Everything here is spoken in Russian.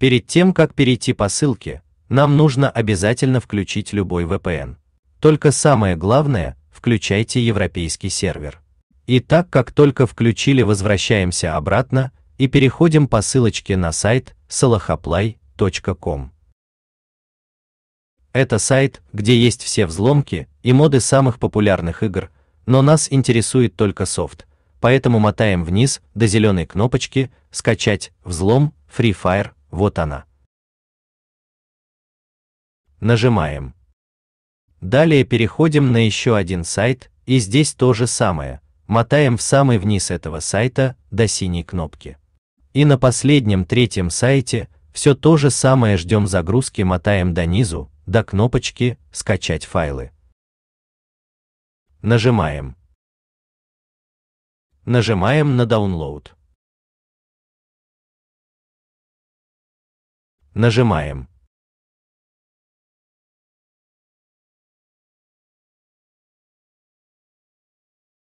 Перед тем, как перейти по ссылке, нам нужно обязательно включить любой VPN. Только самое главное, включайте европейский сервер. Итак, как только включили, возвращаемся обратно и переходим по ссылочке на сайт salahaplay.com. Это сайт, где есть все взломки и моды самых популярных игр, но нас интересует только софт. Поэтому мотаем вниз до зеленой кнопочки скачать взлом Free Fire вот она. Нажимаем. Далее переходим на еще один сайт, и здесь то же самое. Мотаем в самый вниз этого сайта до синей кнопки. И на последнем третьем сайте все то же самое ждем загрузки, мотаем до низу, до кнопочки скачать файлы. Нажимаем. Нажимаем на download. Нажимаем